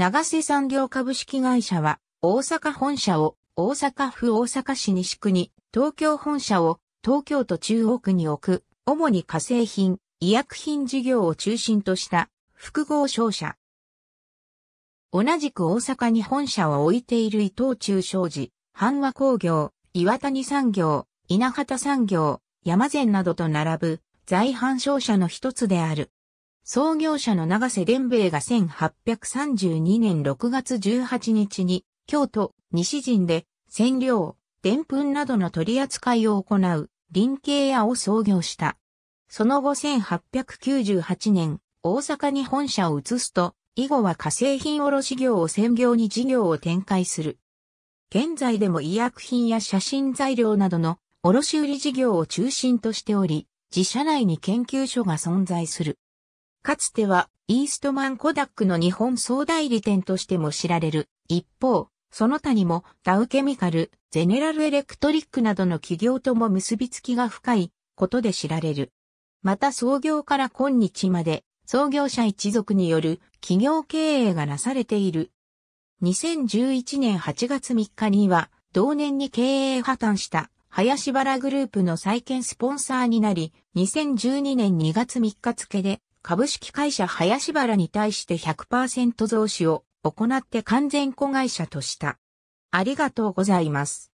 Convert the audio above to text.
長瀬産業株式会社は、大阪本社を大阪府大阪市西区に、東京本社を東京都中央区に置く、主に化成品、医薬品事業を中心とした複合商社。同じく大阪に本社を置いている伊藤忠商事、阪和工業、岩谷産業、稲畑産業、山善などと並ぶ在阪商社の一つである。創業者の長瀬伝兵衛が1832年6月18日に、京都、西陣で、染料、澱粉などの取り扱いを行う、林慶屋を創業した。その後1898年、大阪に本社を移すと、以後は化成品卸業を専業に事業を展開する。現在でも医薬品や写真材料などの卸売事業を中心としており、自社内に研究所が存在する。かつてはイーストマンコダックの日本総代理店としても知られる。一方、その他にもダウケミカル、ゼネラルエレクトリックなどの企業とも結びつきが深いことで知られる。また創業から今日まで創業者一族による企業経営がなされている。2011年8月3日には同年に経営破綻した林原グループの再建スポンサーになり、2012年2月3日付で株式会社林原に対して100%増資を行って完全子会社とした。ありがとうございます。